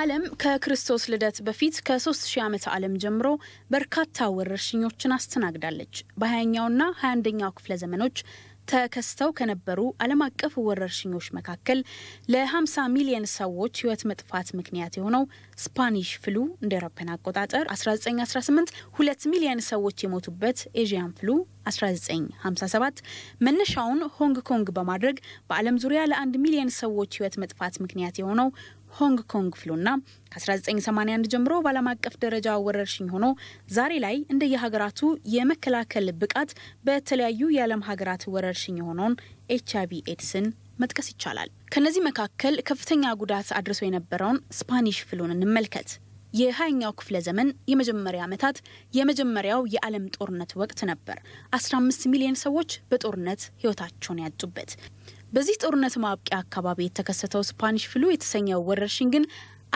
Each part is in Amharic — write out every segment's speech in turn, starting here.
ዓለም ከክርስቶስ ልደት በፊት ከ3000 ዓመት ዓለም ጀምሮ በርካታ ወረርሽኞችን አስተናግዳለች። በ20ኛውና 21ኛው ክፍለ ዘመኖች ተከስተው ከነበሩ ዓለም አቀፍ ወረርሽኞች መካከል ለ50 ሚሊዮን ሰዎች ህይወት መጥፋት ምክንያት የሆነው ስፓኒሽ ፍሉ እንደ አውሮፓውያን አቆጣጠር 1918፣ 2 ሚሊዮን ሰዎች የሞቱበት ኤዥያን ፍሉ 1957 መነሻውን ሆንግ ኮንግ በማድረግ በዓለም ዙሪያ ለአንድ ሚሊዮን ሰዎች ህይወት መጥፋት ምክንያት የሆነው ሆንግ ኮንግ ፍሉና ከ1981 ጀምሮ በዓለም አቀፍ ደረጃ ወረርሽኝ ሆኖ ዛሬ ላይ እንደየሀገራቱ የመከላከል ብቃት በተለያዩ የዓለም ሀገራት ወረርሽኝ የሆነውን ኤች አይቪ ኤድስን መጥቀስ ይቻላል። ከነዚህ መካከል ከፍተኛ ጉዳት አድርሶ የነበረውን ስፓኒሽ ፍሉን እንመልከት። የሀያኛው ክፍለ ዘመን የመጀመሪያ ዓመታት የመጀመሪያው የዓለም ጦርነት ወቅት ነበር። 15 ሚሊዮን ሰዎች በጦርነት ህይወታቸውን ያጡበት በዚህ ጦርነት ማብቂያ አካባቢ የተከሰተው ስፓኒሽ ፍሉ የተሰኘው ወረርሽኝ ግን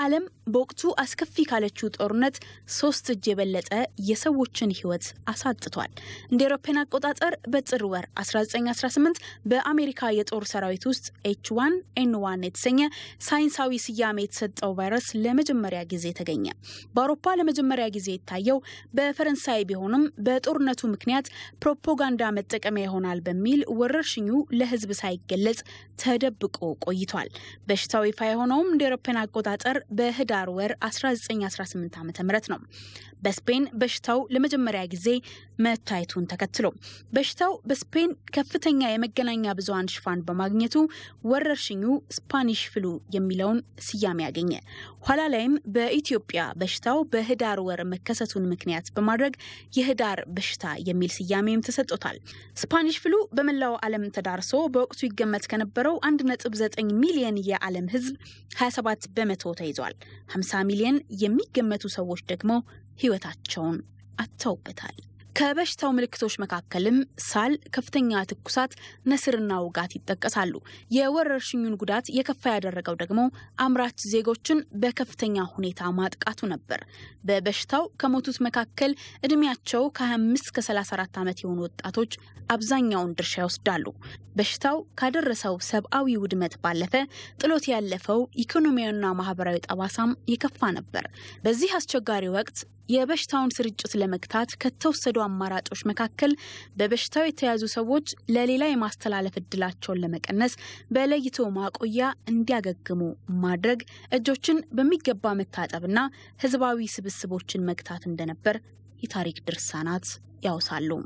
ዓለም በወቅቱ አስከፊ ካለችው ጦርነት ሶስት እጅ የበለጠ የሰዎችን ህይወት አሳጥቷል። እንደ ኤሮፓን አቆጣጠር በጥር ወር 1918 በአሜሪካ የጦር ሰራዊት ውስጥ ኤች ዋን ኤን ዋን የተሰኘ ሳይንሳዊ ስያሜ የተሰጠው ቫይረስ ለመጀመሪያ ጊዜ ተገኘ። በአውሮፓ ለመጀመሪያ ጊዜ የታየው በፈረንሳይ ቢሆንም በጦርነቱ ምክንያት ፕሮፓጋንዳ መጠቀሚያ ይሆናል በሚል ወረርሽኙ ለህዝብ ሳይገለጽ ተደብቆ ቆይቷል። በሽታው ይፋ የሆነውም እንደ ኤሮፓን አቆጣጠር በህዳር ወር 1918 ዓ ም ነው በስፔን በሽታው ለመጀመሪያ ጊዜ መታየቱን ተከትሎ በሽታው በስፔን ከፍተኛ የመገናኛ ብዙሀን ሽፋን በማግኘቱ ወረርሽኙ ስፓኒሽ ፍሉ የሚለውን ስያሜ ያገኘ። ኋላ ላይም በኢትዮጵያ በሽታው በህዳር ወር መከሰቱን ምክንያት በማድረግ የህዳር በሽታ የሚል ስያሜም ተሰጥቶታል። ስፓኒሽ ፍሉ በመላው ዓለም ተዳርሶ በወቅቱ ይገመት ከነበረው 1.9 ሚሊየን የዓለም ህዝብ 27 በመቶ ተይዟል። 50 ሚሊዮን የሚገመቱ ሰዎች ደግሞ ህይወታቸውን አጥተውበታል። ከበሽታው ምልክቶች መካከልም ሳል፣ ከፍተኛ ትኩሳት፣ ነስርና ውጋት ይጠቀሳሉ። የወረርሽኙን ጉዳት የከፋ ያደረገው ደግሞ አምራች ዜጎችን በከፍተኛ ሁኔታ ማጥቃቱ ነበር። በበሽታው ከሞቱት መካከል እድሜያቸው ከ25 እስከ 34 ዓመት የሆኑ ወጣቶች አብዛኛውን ድርሻ ይወስዳሉ። በሽታው ካደረሰው ሰብአዊ ውድመት ባለፈ ጥሎት ያለፈው ኢኮኖሚያዊና ማህበራዊ ጠባሳም የከፋ ነበር። በዚህ አስቸጋሪ ወቅት የበሽታውን ስርጭት ለመግታት ከተወሰዱ አማራጮች መካከል በበሽታው የተያዙ ሰዎች ለሌላ የማስተላለፍ እድላቸውን ለመቀነስ በለይቶ ማቆያ እንዲያገግሙ ማድረግ፣ እጆችን በሚገባ መታጠብና ህዝባዊ ስብስቦችን መግታት እንደነበር የታሪክ ድርሳናት ያውሳሉ።